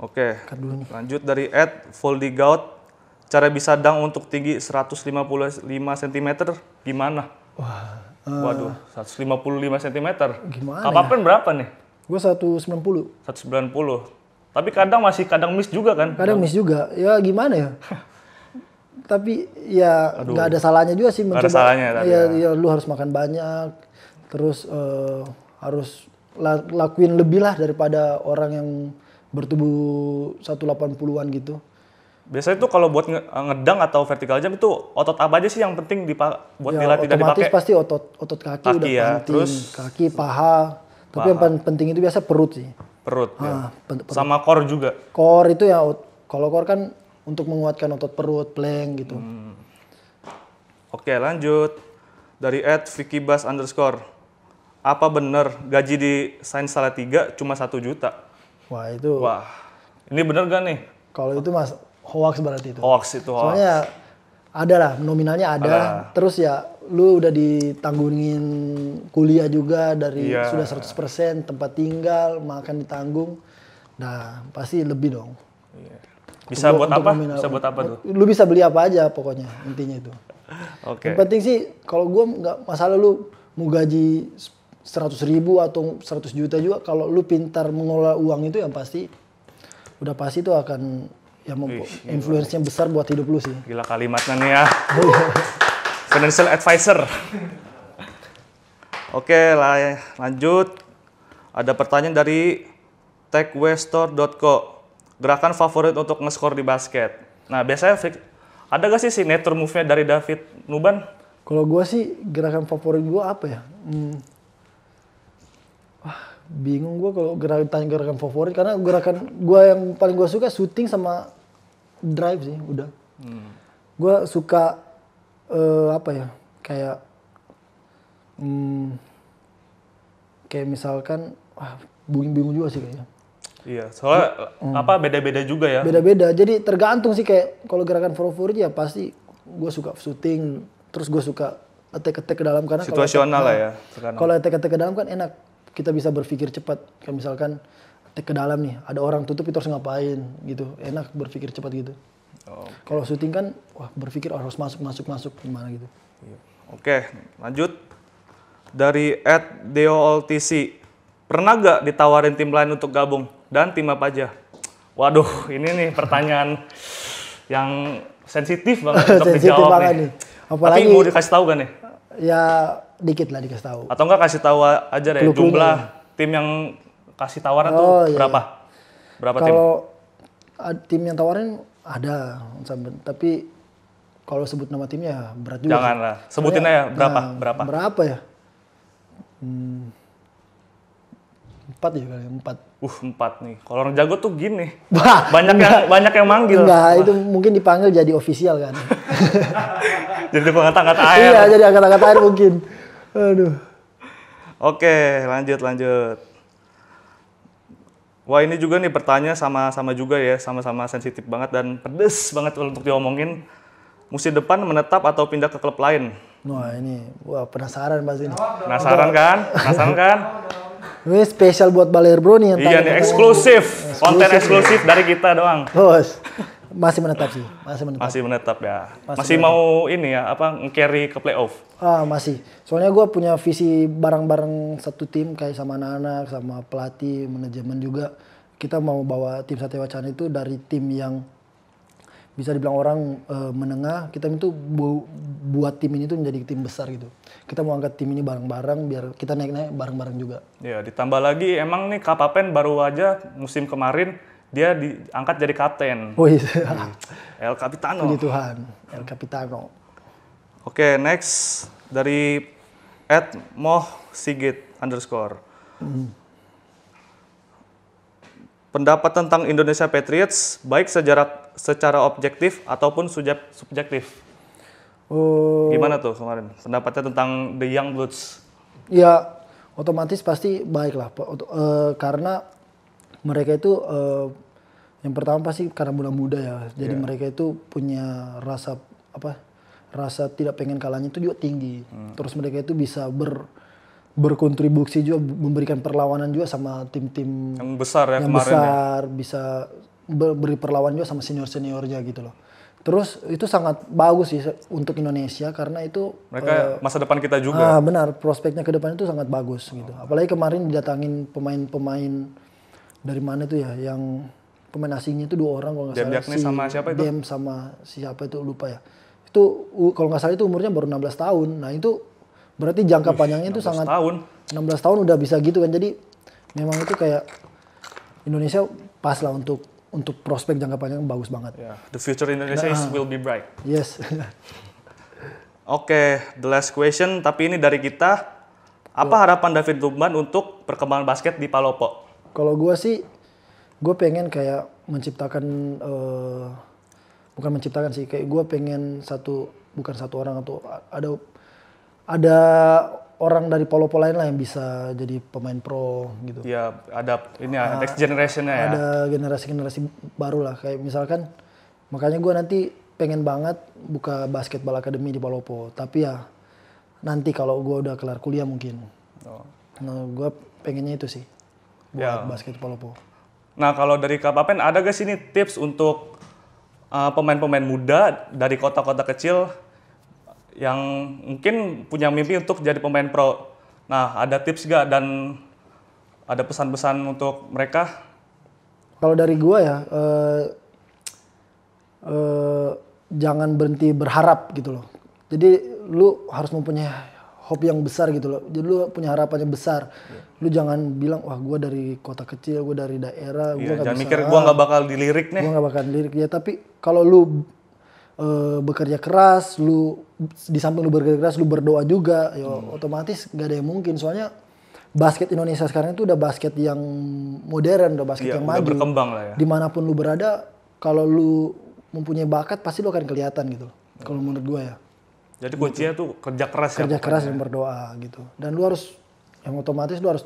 [SPEAKER 1] Oke. Lanjut dari Ed Voldigaut, cara bisa dang untuk tinggi 155 cm gimana? Wah, Uh, Waduh, 155 cm. Gimana? Kapan ya? berapa nih?
[SPEAKER 2] Gue 190.
[SPEAKER 1] 190. Tapi kadang masih kadang miss juga kan? Kadang miss juga.
[SPEAKER 2] Ya gimana ya? tapi ya nggak ada salahnya juga sih mencoba. Gak ada salahnya. Iya, ya, ya lu harus makan banyak, terus uh, harus lakuin lebih lah daripada orang yang bertubuh 180-an gitu.
[SPEAKER 1] Biasanya tuh kalau buat ngedang atau vertical jump itu otot apa aja sih yang penting dipak buat ya, tidak dipakai? pasti
[SPEAKER 2] otot otot kaki, kaki udah ya, penting, terus kaki, paha. paha. Tapi yang penting itu biasa perut sih.
[SPEAKER 1] Perut. Ya. Ah, ya. perut. Sama core juga.
[SPEAKER 2] Core itu ya kalau core kan untuk menguatkan otot perut, plank gitu. Hmm.
[SPEAKER 1] Oke, lanjut. Dari Ed Vicky Bas underscore. Apa bener gaji di Sains Salatiga cuma satu juta?
[SPEAKER 2] Wah, itu. Wah.
[SPEAKER 1] Ini bener gak nih?
[SPEAKER 2] Kalau itu mas hoax berarti itu.
[SPEAKER 1] Hoax itu hoax. Soalnya
[SPEAKER 2] ada lah nominalnya ada. Uh. Terus ya lu udah ditanggungin kuliah juga dari yeah. sudah 100% tempat tinggal, makan ditanggung. Nah, pasti lebih dong. Yeah.
[SPEAKER 1] Bisa untuk, buat untuk apa? Nominal. Bisa buat apa tuh? Lu
[SPEAKER 2] bisa beli apa aja pokoknya intinya itu. Oke. Okay. Yang penting sih kalau gua nggak masalah lu mau gaji 100 ribu atau 100 juta juga kalau lu pintar mengelola uang itu yang pasti udah pasti itu akan yang influence yang besar buat hidup lu sih.
[SPEAKER 1] Gila kalimatnya nih ya. Financial advisor. Oke, okay, lanjut. Ada pertanyaan dari techwestore.co. Gerakan favorit untuk ngeskor di basket. Nah, biasanya ada gak sih signature move-nya dari David Nuban?
[SPEAKER 2] Kalau gue sih gerakan favorit gue apa ya? Hmm bingung gue kalau gerakan gerakan favorit karena gerakan gue yang paling gue suka syuting sama drive sih udah hmm. gue suka uh, apa ya kayak hmm, kayak misalkan wah bingung-bingung juga sih kayaknya
[SPEAKER 1] Iya, soalnya hmm. apa beda-beda juga ya? Beda-beda.
[SPEAKER 2] Jadi tergantung sih kayak kalau gerakan favorit ya pasti gue suka syuting terus gue suka attack attack ke dalam karena situasional lah ya. Kalau attack attack ke dalam kan enak kita bisa berpikir cepat. Kayak misalkan take ke dalam nih, ada orang tutup itu harus ngapain gitu. Enak berpikir cepat gitu. Okay. Kalau syuting kan wah berpikir oh, harus masuk masuk masuk gimana gitu.
[SPEAKER 1] Iya. Oke, okay, lanjut dari Ed DOLTC. Pernah gak ditawarin tim lain untuk gabung dan tim apa aja? Waduh, ini nih pertanyaan yang sensitif banget untuk sensitif dijawab banget nih. nih.
[SPEAKER 2] Apalagi, Tapi mau dikasih tahu kan nih? Ya dikit lah dikasih tahu.
[SPEAKER 1] Atau enggak kasih tahu aja deh jumlah tim yang kasih tawaran oh, tuh iya, iya. berapa? Berapa kalo tim?
[SPEAKER 2] Kalau tim yang tawarin ada, tapi kalau sebut nama timnya berat juga. Jangan lah, sebutin aja ya, berapa? Nah, berapa? Berapa ya? Hmm, empat ya, ya empat.
[SPEAKER 1] Uh empat nih. Kalau orang jago
[SPEAKER 2] tuh gini. banyak yang banyak
[SPEAKER 1] yang manggil. Enggak, itu
[SPEAKER 2] mungkin dipanggil jadi ofisial kan.
[SPEAKER 1] jadi pengangkat angkat air. Iya, jadi
[SPEAKER 2] angkat-angkat air mungkin. Aduh.
[SPEAKER 1] Oke, lanjut lanjut. Wah ini juga nih pertanyaan sama-sama juga ya, sama-sama sensitif banget dan pedes banget untuk diomongin. Musim depan menetap atau pindah ke klub lain?
[SPEAKER 2] Wah ini, wah penasaran mas ini. Penasaran kan?
[SPEAKER 1] Penasaran kan?
[SPEAKER 2] Ini spesial buat Baler Bro nih. Yang iya nih, eksklusif. Konten eksklusif, dari
[SPEAKER 1] kita doang.
[SPEAKER 2] Bos. Masih menetap sih,
[SPEAKER 1] masih menetap. Masih menetap ya. Masih, masih menetap. mau ini ya, apa carry ke playoff?
[SPEAKER 2] Ah, masih. Soalnya gue punya visi bareng-bareng satu tim kayak sama anak-anak, sama pelatih, manajemen juga. Kita mau bawa tim Satya Wacana itu dari tim yang bisa dibilang orang e, menengah, kita itu bu, buat tim ini tuh menjadi tim besar gitu. Kita mau angkat tim ini bareng-bareng biar kita naik-naik bareng-bareng juga.
[SPEAKER 1] Ya, ditambah lagi emang nih Kapapen baru aja musim kemarin dia diangkat jadi kapten.
[SPEAKER 2] Oh iya. Hmm.
[SPEAKER 1] El Capitano. Puji Tuhan,
[SPEAKER 2] El Capitano.
[SPEAKER 1] Oke, okay, next dari Ed Moh Sigit underscore. Hmm. Pendapat tentang Indonesia Patriots baik sejarah, secara objektif ataupun subjektif.
[SPEAKER 2] Oh. Gimana
[SPEAKER 1] tuh kemarin pendapatnya tentang The Young Bloods?
[SPEAKER 2] Ya, otomatis pasti baik lah, uh, eh, karena mereka itu uh, yang pertama pasti karena muda-muda ya. Jadi yeah. mereka itu punya rasa apa? Rasa tidak pengen kalahnya itu juga tinggi. Hmm. Terus mereka itu bisa ber berkontribusi juga memberikan perlawanan juga sama tim-tim yang
[SPEAKER 1] besar ya yang kemarin ya? besar
[SPEAKER 2] ya. bisa beri perlawanan juga sama senior-seniornya gitu loh. Terus itu sangat bagus sih untuk Indonesia karena itu mereka uh,
[SPEAKER 1] masa depan kita juga. Ah
[SPEAKER 2] benar, prospeknya ke depan itu sangat bagus gitu. oh. gitu. Apalagi kemarin didatangin pemain-pemain dari mana tuh ya yang pemain asingnya itu dua orang kalau nggak salah. Dem si sama siapa itu? Dem sama siapa itu lupa ya. Itu kalau nggak salah itu umurnya baru 16 tahun. Nah itu berarti jangka Uish, panjangnya itu sangat tahun. 16 tahun udah bisa gitu kan. Jadi memang itu kayak Indonesia pas lah untuk untuk prospek jangka panjang bagus banget. Yeah. The future Indonesia nah, is will be bright. Yes.
[SPEAKER 1] Oke, okay, the last question. Tapi ini dari kita. Apa harapan David Lubman untuk perkembangan basket di Palopo?
[SPEAKER 2] Kalau gue sih gue pengen kayak menciptakan uh, bukan menciptakan sih kayak gue pengen satu bukan satu orang atau ada ada orang dari polo-polo lain lah yang bisa jadi pemain pro gitu.
[SPEAKER 1] Iya, ada ini ya, ah, next generationnya ya. Ada
[SPEAKER 2] generasi-generasi baru lah kayak misalkan makanya gue nanti pengen banget buka basketball academy di Palopo tapi ya nanti kalau gue udah kelar kuliah mungkin. Oh. Nah, gue pengennya itu sih ya. buat ya. basket Palopo.
[SPEAKER 1] Nah, kalau dari Papen, ada gak sih ini tips untuk eh, pemain-pemain uh, muda dari kota-kota kecil yang mungkin punya mimpi untuk jadi pemain pro? Nah, ada tips gak dan ada pesan-pesan untuk mereka?
[SPEAKER 2] Kalau dari gua ya, uh, uh, jangan berhenti berharap gitu loh. Jadi lu harus mempunyai hope yang besar gitu loh. Jadi lu punya harapan yang besar. Yeah. Lu jangan bilang wah gua dari kota kecil, gua dari daerah, gua yeah, gak jangan bisa. mikir gue nggak bakal
[SPEAKER 1] dilirik nih. Gue
[SPEAKER 2] nggak bakal dilirik ya. Tapi kalau lu e, bekerja keras, lu di samping lu bekerja keras, lu berdoa juga, ya hmm. otomatis gak ada yang mungkin. Soalnya basket Indonesia sekarang itu udah basket yang modern, udah basket yeah, yang udah maju. Berkembang lah ya. Dimanapun lu berada, kalau lu mempunyai bakat pasti lu akan kelihatan gitu. Kalau menurut gue ya.
[SPEAKER 1] Jadi kuncinya gitu. tuh kerja keras kerja ya. Kerja keras dan
[SPEAKER 2] berdoa gitu. Dan lu harus yang otomatis lu harus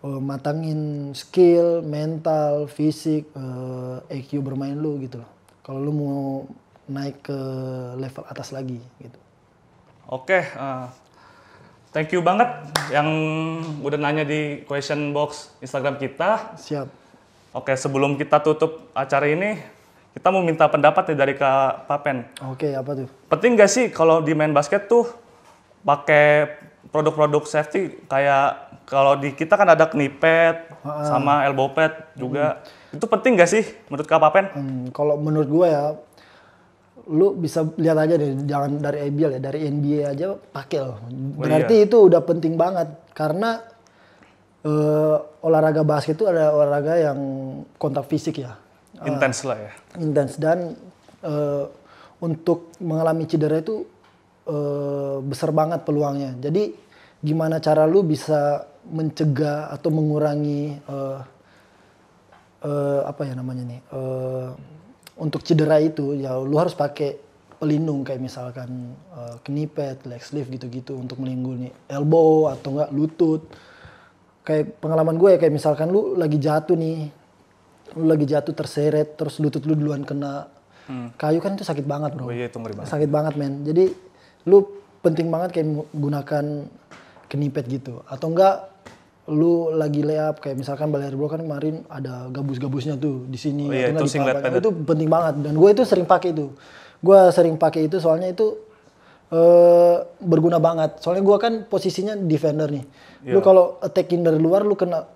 [SPEAKER 2] uh, matangin skill, mental, fisik, uh, eh, EQ bermain lu gitu loh. Kalau lu mau naik ke level atas lagi gitu.
[SPEAKER 1] Oke, okay, uh, eh, thank you banget yang udah nanya di question box Instagram kita. Siap. Oke, okay, sebelum kita tutup acara ini, kita mau minta pendapat nih dari Kak Papen. Oke, okay, apa tuh? penting gak sih kalau di main basket tuh pakai produk-produk safety kayak kalau di kita kan ada knee pad sama elbow pad juga.
[SPEAKER 2] Hmm. Itu penting gak sih menurut Kak Papen? Hmm, kalau menurut gue ya lu bisa lihat aja deh jangan dari ABL ya dari NBA aja pakai loh oh berarti oh, iya. itu udah penting banget karena uh, olahraga basket itu ada olahraga yang kontak fisik ya
[SPEAKER 1] intens uh, lah ya
[SPEAKER 2] intens dan uh, untuk mengalami cedera itu e, besar banget peluangnya. Jadi gimana cara lu bisa mencegah atau mengurangi e, e, apa ya namanya nih e, untuk cedera itu ya lu harus pakai pelindung kayak misalkan e, knipet, leg sleeve gitu-gitu untuk melindungi elbow atau enggak lutut. Kayak pengalaman gue ya kayak misalkan lu lagi jatuh nih, lu lagi jatuh terseret terus lutut lu duluan kena Hmm. Kayu kan itu sakit banget bro.
[SPEAKER 1] Oh iya itu ngeri banget. Sakit
[SPEAKER 2] banget men. Jadi lu penting banget kayak menggunakan kenipet gitu. Atau enggak lu lagi layup kayak misalkan Baler Bro kan kemarin ada gabus-gabusnya tuh di sini oh, iya, itu, singlet itu penting banget dan gue itu sering pakai itu gue sering pakai itu soalnya itu uh, berguna banget soalnya gue kan posisinya defender nih yeah. lu iya. kalau attacking dari luar lu kena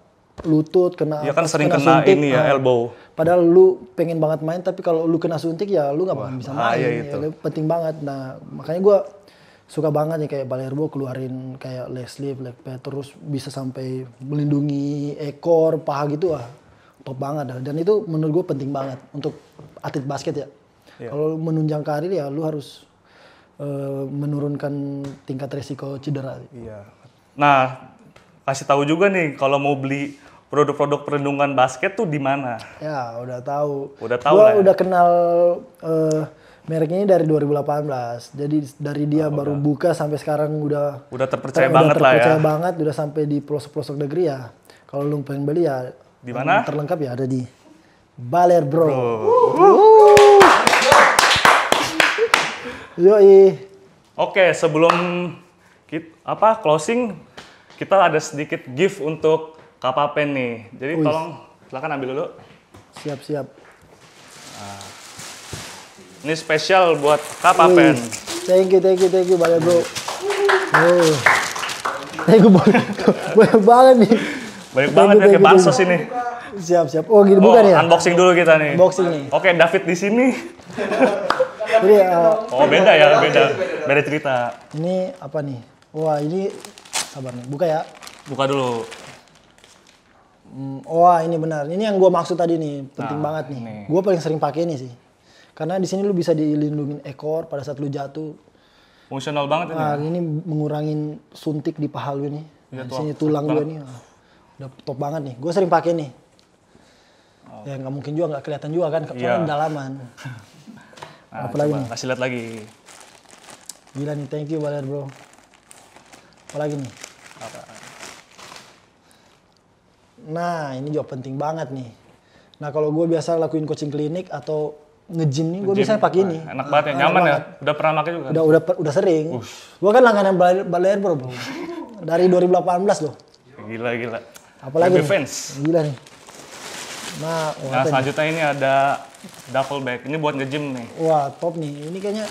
[SPEAKER 2] lutut kena ya kan sering kena, suntik, ini ya uh, elbow padahal lu pengen banget main tapi kalau lu kena suntik ya lu nggak bisa main itu. Ya, penting banget nah makanya gue suka banget ya kayak Balerbo keluarin kayak leg sleeve leg terus bisa sampai melindungi ekor paha gitu ah top banget dah dan itu menurut gue penting banget untuk atlet basket ya yeah. kalau menunjang karir ya lu harus uh, menurunkan tingkat resiko cedera iya yeah. nah
[SPEAKER 1] kasih tahu juga nih kalau mau beli produk-produk perlindungan basket tuh di mana?
[SPEAKER 2] Ya, udah tahu.
[SPEAKER 1] Udah tahu lah. Ya? udah
[SPEAKER 2] kenal uh, mereknya ini dari 2018. Jadi dari dia oh, baru udah. buka sampai sekarang udah udah terpercaya ter banget ya. udah terpercaya lah ya. banget, udah sampai di pelosok-pelosok negeri ya. Kalau lu pengen beli ya di mana? Terlengkap ya ada di Baler Bro. bro. Yoi.
[SPEAKER 1] Oke, sebelum kita, apa closing kita ada sedikit gift untuk kapapen nih. Jadi Uish. tolong silakan ambil dulu.
[SPEAKER 2] Siap siap. Nah.
[SPEAKER 1] Ini spesial buat kapapen.
[SPEAKER 2] Thank you thank you thank you banyak bro. Oh. Thank you banyak, banyak banget nih.
[SPEAKER 1] Banyak banget ya, thank you, ya bansos ini.
[SPEAKER 2] Siap siap. Oh gini oh, bukan ya?
[SPEAKER 1] Unboxing dulu kita nih. Unboxing nih. Oke David di sini.
[SPEAKER 2] Jadi, uh, oh beda ya, beda, beda cerita. Ini apa nih? Wah ini sabar nih, buka ya.
[SPEAKER 1] Buka dulu.
[SPEAKER 2] Wah hmm, oh, ini benar. Ini yang gue maksud tadi nih penting nah, banget nih. Gue paling sering pakai ini sih. Karena di sini lu bisa dilindungi ekor pada saat lu jatuh.
[SPEAKER 1] Fungsional banget ini. Nah, ini
[SPEAKER 2] mengurangi suntik di paha lu nih.
[SPEAKER 1] Ya, sini tulang gue nih.
[SPEAKER 2] udah top banget nih. Gue sering pakai nih. Oh. Ya nggak mungkin juga nggak kelihatan juga kan karena iya. yeah. dalaman. nah, Apalagi nih? Kasih lihat lagi. Gila nih, thank you Baler bro. Apalagi nih? Apa? Nah, ini juga penting banget nih. Nah, kalau gue biasa lakuin coaching klinik atau ngejim nih, gue bisa pakai ini. Enak banget ya, nyaman ya? banget.
[SPEAKER 1] ya. Udah pernah
[SPEAKER 2] pakai juga? Udah, udah, udah sering. Gue kan langganan Balear bro, bro. Dari 2018 loh.
[SPEAKER 1] Gila, gila. Apalagi Baby Fans.
[SPEAKER 2] Gila nih. Nah,
[SPEAKER 1] nah selanjutnya ini ada double bag. Ini buat ngejim nih.
[SPEAKER 2] Wah, top nih. Ini kayaknya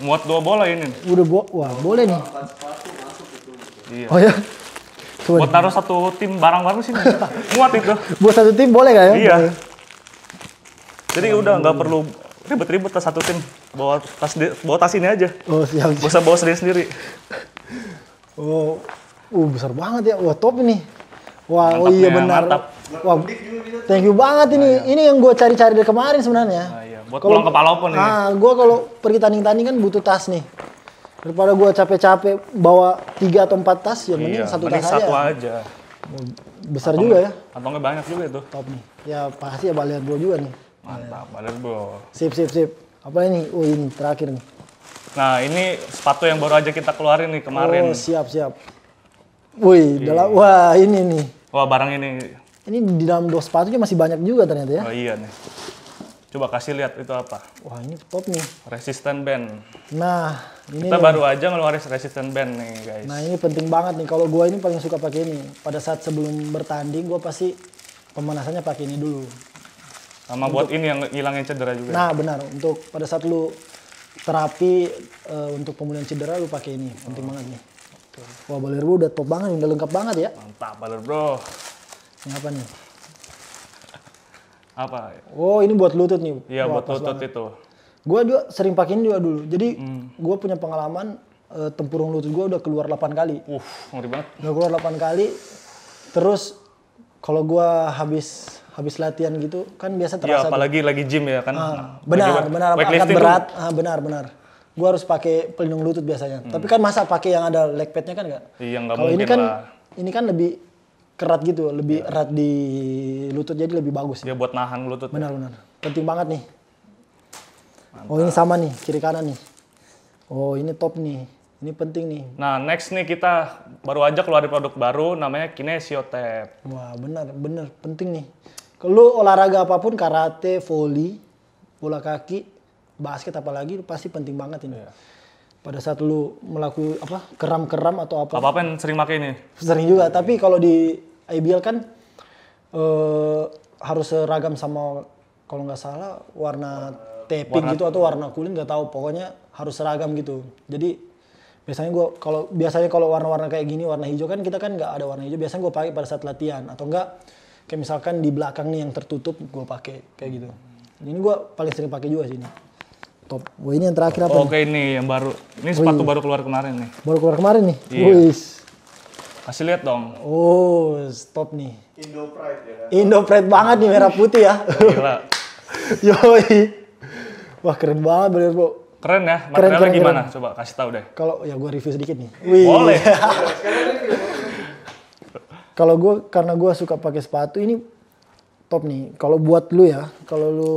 [SPEAKER 1] muat dua bola ini.
[SPEAKER 2] Udah bo wah, boleh nih.
[SPEAKER 1] Iya. Oh ya. Tuh. Buat taruh satu tim barang-barang sih
[SPEAKER 2] muat itu. Buat satu tim boleh gak ya? Iya.
[SPEAKER 1] Jadi oh, udah nggak perlu ribet-ribet tas satu tim bawa tas bawa tas ini aja. Oh siap. Bisa bawa sendiri sendiri.
[SPEAKER 2] Oh, uh, besar banget ya. Wah top ini. Wah mantap oh iya ya, benar. Mantap. Wah, thank you banget ini. Nah, iya. Ini yang gue cari-cari dari kemarin sebenarnya. Nah, iya. Buat kalo, pulang ke Palopo ya. Ah, gue kalau pergi tanding-tanding kan butuh tas nih daripada gue capek-capek bawa tiga atau empat tas ya mending iya, satu mending tas satu
[SPEAKER 1] aja, aja.
[SPEAKER 2] besar atau juga ya
[SPEAKER 1] atau nggak banyak juga itu top nih
[SPEAKER 2] ya pasti ya balian bro juga nih
[SPEAKER 1] mantap balian bro
[SPEAKER 2] sip sip sip apa ini oh ini terakhir nih
[SPEAKER 1] nah ini sepatu yang baru aja kita keluarin nih kemarin oh siap
[SPEAKER 2] siap Wih, iya. dalam wah ini nih.
[SPEAKER 1] Wah barang ini.
[SPEAKER 2] Ini di dalam dua sepatunya masih banyak juga ternyata ya. Oh
[SPEAKER 1] iya nih. Coba kasih lihat itu apa. Wah ini top nih. resistant band. Nah ini kita nih. baru aja ngeluarin resistant band nih guys. Nah ini
[SPEAKER 2] penting banget nih. Kalau gue ini paling suka pakai ini. Pada saat sebelum bertanding gue pasti pemanasannya pakai ini dulu. Sama untuk, buat
[SPEAKER 1] ini yang ngilangin cedera juga. Nah benar.
[SPEAKER 2] Untuk pada saat lu terapi e, untuk pemulihan cedera lu pakai ini. Penting banget nih. Wah baler udah top banget, udah lengkap banget ya.
[SPEAKER 1] Mantap baler bro. Ini apa nih? Apa?
[SPEAKER 2] Oh, ini buat lutut nih. Iya, buat lutut banget. itu. Gue juga sering pakein juga dulu. Jadi hmm. gue punya pengalaman uh, tempurung lutut gue udah keluar 8 kali. Uh, ngeri banget. Udah keluar 8 kali. Terus kalau gue habis habis latihan gitu kan biasa iya, terasa. Ya, apalagi
[SPEAKER 1] tuh. lagi gym ya kan. Ah, benar, benar. Angkat berat,
[SPEAKER 2] ah, benar, benar gue harus pakai pelindung lutut biasanya. Hmm. Tapi kan masa pakai yang ada leg padnya kan nggak?
[SPEAKER 1] Iya nggak mungkin ini kan, lah.
[SPEAKER 2] Ini kan lebih kerat gitu, lebih yeah. erat di lutut jadi lebih bagus. Dia buat nahan lutut. Ya? Benar ya? benar. Penting banget nih. Mantap. Oh ini sama nih kiri kanan nih. Oh ini top nih. Ini penting nih.
[SPEAKER 1] Nah next nih kita baru aja keluar produk baru namanya Kinesio Tap.
[SPEAKER 2] Wah benar benar penting nih. Kalau olahraga apapun karate, voli, bola kaki, basket apalagi pasti penting banget ini. Ya. pada saat lu melakukan apa keram-keram atau apa?
[SPEAKER 1] Apa-apa yang sering pakai ini? Sering
[SPEAKER 2] juga, tapi kalau di IBL kan uh, harus seragam sama kalau nggak salah warna taping gitu atau warna kulit nggak tahu pokoknya harus seragam gitu jadi biasanya gue kalau biasanya kalau warna-warna kayak gini warna hijau kan kita kan nggak ada warna hijau biasanya gue pakai pada saat latihan atau enggak kayak misalkan di belakang nih yang tertutup gue pakai kayak gitu ini gue paling sering pakai juga sih ini top wah ini yang terakhir apa oke
[SPEAKER 1] nih? ini yang baru ini oh, sepatu Wih. Iya. baru keluar kemarin nih
[SPEAKER 2] baru keluar kemarin nih iya. Wih.
[SPEAKER 1] Kasih lihat dong.
[SPEAKER 2] Oh, stop nih.
[SPEAKER 1] Indo Pride ya.
[SPEAKER 2] Indo Pride banget nih merah putih ya. Gila. Yoi. Wah, keren banget bener, Bu.
[SPEAKER 1] Keren ya, materialnya keren, keren, gimana? Keren. Coba kasih tahu deh. Kalau ya gua review sedikit nih. Wih. Boleh.
[SPEAKER 2] Kalau gua karena gua suka pakai sepatu ini top nih. Kalau buat lu ya, kalau lu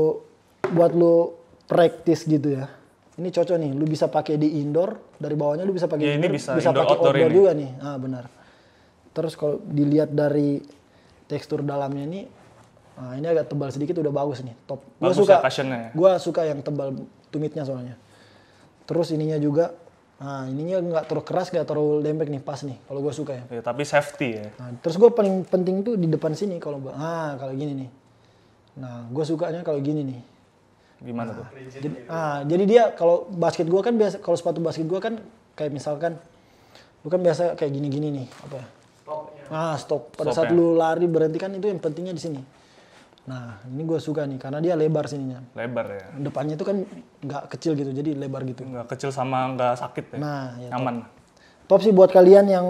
[SPEAKER 2] buat lu praktis gitu ya. Ini cocok nih, lu bisa pakai di indoor, dari bawahnya lu bisa pakai ya, indoor, bisa, bisa pakai outdoor, outdoor ini. juga nih. Ah, benar. Terus kalau dilihat dari tekstur dalamnya ini, nah ini agak tebal sedikit udah bagus nih, top. Gue suka, ya, ya, gua suka yang tebal tumitnya soalnya. Terus ininya juga, nah ininya nggak terlalu keras, nggak terlalu lembek nih, pas nih. Kalau gue suka ya.
[SPEAKER 1] ya. Tapi safety ya.
[SPEAKER 2] Nah, terus gue paling penting tuh di depan sini kalau gue, nah kalau gini nih. Nah, gue sukanya kalau gini nih.
[SPEAKER 1] Gimana nah, tuh? Jadi,
[SPEAKER 2] ah, jadi dia kalau basket gue kan biasa, kalau sepatu basket gue kan kayak misalkan, bukan biasa kayak gini-gini nih, apa ya? Ah, stop. Pada stop saat ya? lu lari berhenti kan itu yang pentingnya di sini. Nah, ini gue suka nih karena dia lebar sininya. Lebar ya. Depannya itu kan nggak kecil gitu, jadi lebar gitu. Nggak kecil sama nggak sakit ya. Nah, ya aman. Top. top sih buat kalian yang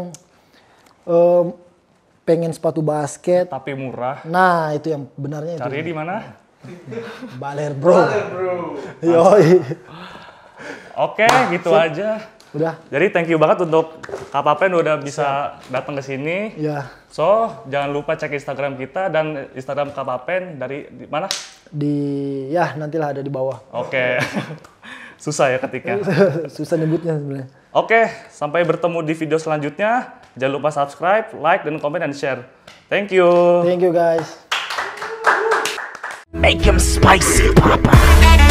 [SPEAKER 2] um, pengen sepatu basket. Tapi murah. Nah, itu yang benarnya Cari itu. di mana? Baler bro. Baler bro. Yoi.
[SPEAKER 1] Oke, okay, gitu aja. Udah. Jadi thank you banget untuk Kak Papen udah bisa datang ke sini. Iya. So, jangan lupa cek Instagram kita dan Instagram Kak Papen dari di mana?
[SPEAKER 2] Di ya nantilah ada di bawah.
[SPEAKER 1] Oke. Okay. Susah ya ketika.
[SPEAKER 2] Susah nyebutnya sebenarnya.
[SPEAKER 1] Oke, okay, sampai bertemu di video selanjutnya. Jangan lupa subscribe, like, dan komen, dan share. Thank you. Thank you guys. Make him spicy, Papa.